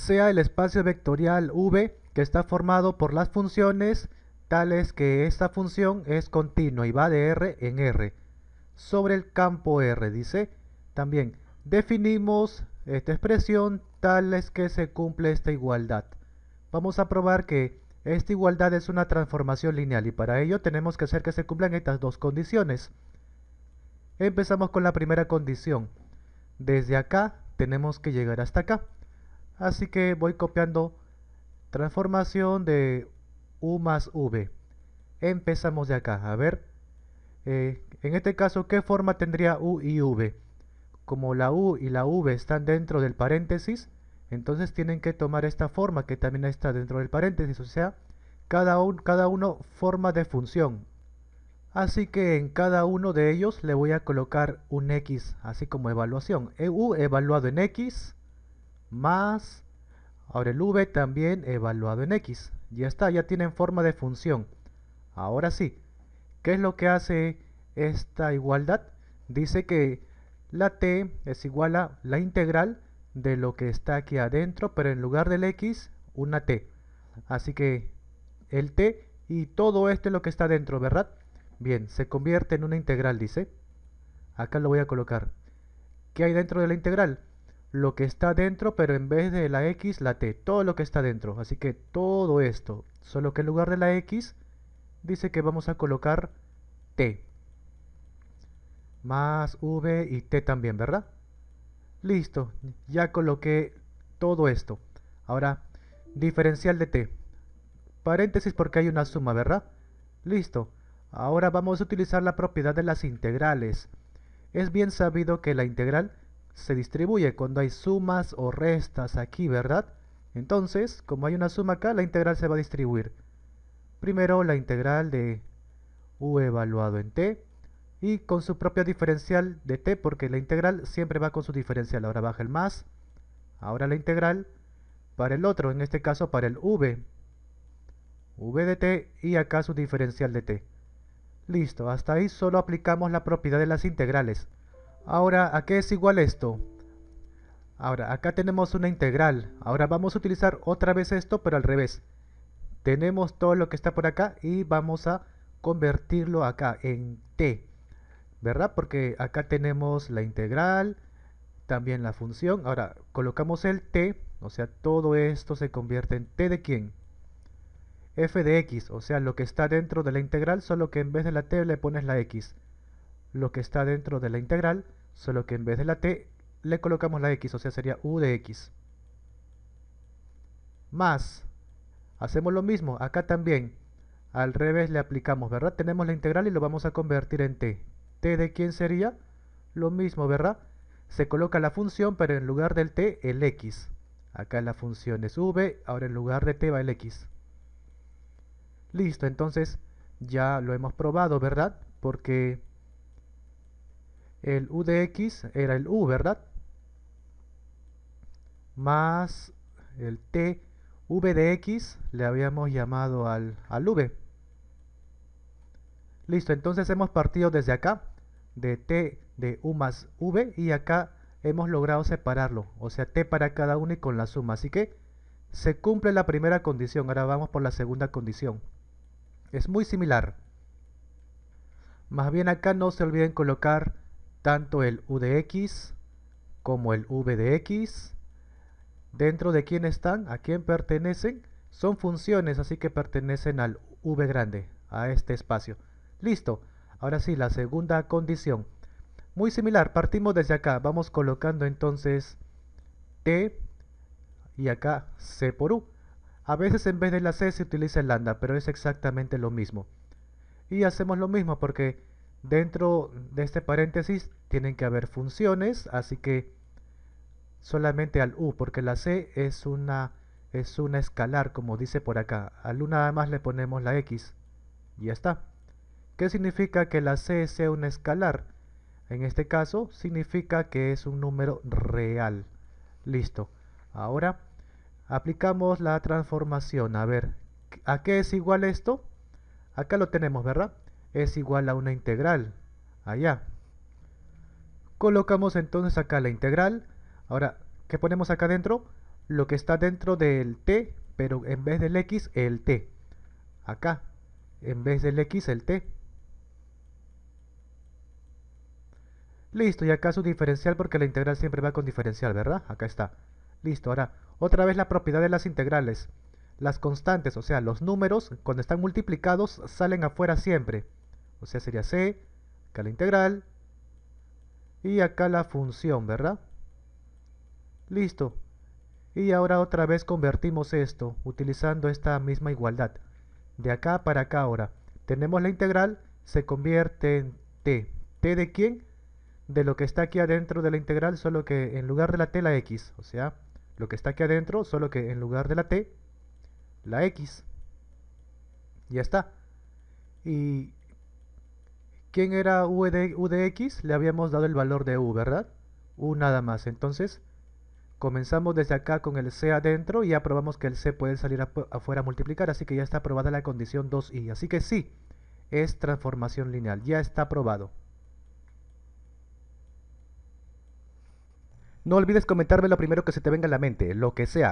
sea el espacio vectorial V que está formado por las funciones tales que esta función es continua y va de R en R sobre el campo R, dice. También definimos esta expresión tales que se cumple esta igualdad. Vamos a probar que esta igualdad es una transformación lineal y para ello tenemos que hacer que se cumplan estas dos condiciones. Empezamos con la primera condición. Desde acá tenemos que llegar hasta acá. Así que voy copiando transformación de U más V. Empezamos de acá, a ver. Eh, en este caso, ¿qué forma tendría U y V? Como la U y la V están dentro del paréntesis, entonces tienen que tomar esta forma que también está dentro del paréntesis, o sea, cada, cada uno forma de función. Así que en cada uno de ellos le voy a colocar un X, así como evaluación. E U evaluado en X, más, ahora el v también evaluado en x. Ya está, ya tienen forma de función. Ahora sí, ¿qué es lo que hace esta igualdad? Dice que la t es igual a la integral de lo que está aquí adentro, pero en lugar del x, una t. Así que el t y todo esto es lo que está adentro, ¿verdad? Bien, se convierte en una integral, dice. Acá lo voy a colocar. ¿Qué hay dentro de la integral? lo que está dentro, pero en vez de la X, la T, todo lo que está dentro. Así que todo esto, solo que en lugar de la X, dice que vamos a colocar T. Más V y T también, ¿verdad? Listo, ya coloqué todo esto. Ahora, diferencial de T. Paréntesis porque hay una suma, ¿verdad? Listo. Ahora vamos a utilizar la propiedad de las integrales. Es bien sabido que la integral se distribuye cuando hay sumas o restas aquí, ¿verdad? Entonces, como hay una suma acá, la integral se va a distribuir. Primero la integral de u evaluado en t y con su propio diferencial de t porque la integral siempre va con su diferencial. Ahora baja el más, ahora la integral para el otro, en este caso para el v, v de t y acá su diferencial de t. Listo, hasta ahí solo aplicamos la propiedad de las integrales. Ahora, ¿a qué es igual esto? Ahora, acá tenemos una integral. Ahora vamos a utilizar otra vez esto, pero al revés. Tenemos todo lo que está por acá y vamos a convertirlo acá en t. ¿Verdad? Porque acá tenemos la integral, también la función. Ahora, colocamos el t, o sea, todo esto se convierte en t de quién? f de x, o sea, lo que está dentro de la integral, solo que en vez de la t le pones la x lo que está dentro de la integral, solo que en vez de la t le colocamos la x, o sea sería u de x. Más, hacemos lo mismo, acá también, al revés le aplicamos, ¿verdad? Tenemos la integral y lo vamos a convertir en t. ¿t de quién sería? Lo mismo, ¿verdad? Se coloca la función, pero en lugar del t, el x. Acá la función es v, ahora en lugar de t va el x. Listo, entonces ya lo hemos probado, ¿verdad? Porque el u de x era el u, ¿verdad? Más el t v de x le habíamos llamado al, al v. Listo, entonces hemos partido desde acá, de t de u más v, y acá hemos logrado separarlo, o sea, t para cada uno y con la suma. Así que se cumple la primera condición, ahora vamos por la segunda condición. Es muy similar. Más bien acá no se olviden colocar tanto el u de x como el v de x. Dentro de quién están, a quién pertenecen, son funciones, así que pertenecen al v grande, a este espacio. Listo. Ahora sí, la segunda condición. Muy similar, partimos desde acá. Vamos colocando entonces t y acá c por u. A veces en vez de la c se utiliza el lambda, pero es exactamente lo mismo. Y hacemos lo mismo porque Dentro de este paréntesis tienen que haber funciones, así que solamente al u, porque la c es una, es una escalar, como dice por acá. Al u nada más le ponemos la x y ya está. ¿Qué significa que la c sea una escalar? En este caso significa que es un número real. Listo. Ahora aplicamos la transformación. A ver, ¿a qué es igual esto? Acá lo tenemos, ¿verdad? es igual a una integral, allá. Colocamos entonces acá la integral. Ahora, ¿qué ponemos acá dentro? Lo que está dentro del t, pero en vez del x, el t. Acá, en vez del x, el t. Listo, y acá su diferencial, porque la integral siempre va con diferencial, ¿verdad? Acá está. Listo, ahora, otra vez la propiedad de las integrales. Las constantes, o sea, los números, cuando están multiplicados, salen afuera siempre. O sea, sería c, acá la integral, y acá la función, ¿verdad? Listo. Y ahora otra vez convertimos esto, utilizando esta misma igualdad. De acá para acá ahora. Tenemos la integral, se convierte en t. ¿T de quién? De lo que está aquí adentro de la integral, solo que en lugar de la t, la x. O sea, lo que está aquí adentro, solo que en lugar de la t, la x. Ya está. Y ¿Quién era U de, X? Le habíamos dado el valor de U, ¿verdad? U nada más. Entonces, comenzamos desde acá con el C adentro y aprobamos probamos que el C puede salir afuera a multiplicar. Así que ya está aprobada la condición 2i. Así que sí, es transformación lineal. Ya está aprobado. No olvides comentarme lo primero que se te venga a la mente, lo que sea.